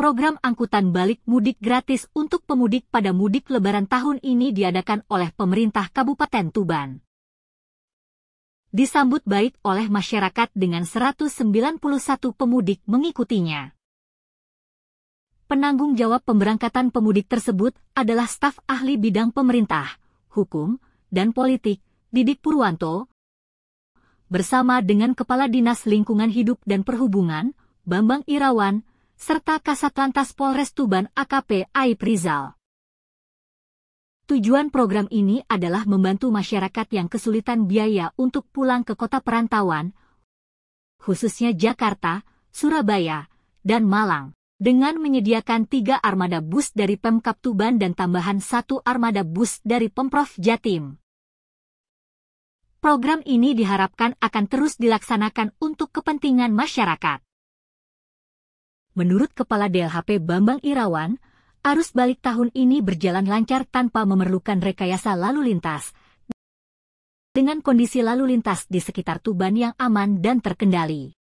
program angkutan balik mudik gratis untuk pemudik pada mudik lebaran tahun ini diadakan oleh pemerintah Kabupaten Tuban. Disambut baik oleh masyarakat dengan 191 pemudik mengikutinya. Penanggung jawab pemberangkatan pemudik tersebut adalah staf ahli bidang pemerintah, hukum, dan politik, Didik Purwanto, bersama dengan Kepala Dinas Lingkungan Hidup dan Perhubungan, Bambang Irawan, serta Kasat Lantas Polres Tuban AKP Aip Rizal. Tujuan program ini adalah membantu masyarakat yang kesulitan biaya untuk pulang ke kota perantauan, khususnya Jakarta, Surabaya, dan Malang, dengan menyediakan tiga armada bus dari Pemkap Tuban dan tambahan satu armada bus dari Pemprov Jatim. Program ini diharapkan akan terus dilaksanakan untuk kepentingan masyarakat menurut Kepala DLHP Bambang Irawan, arus balik tahun ini berjalan lancar tanpa memerlukan rekayasa lalu lintas, dengan kondisi lalu lintas di sekitar Tuban yang aman dan terkendali.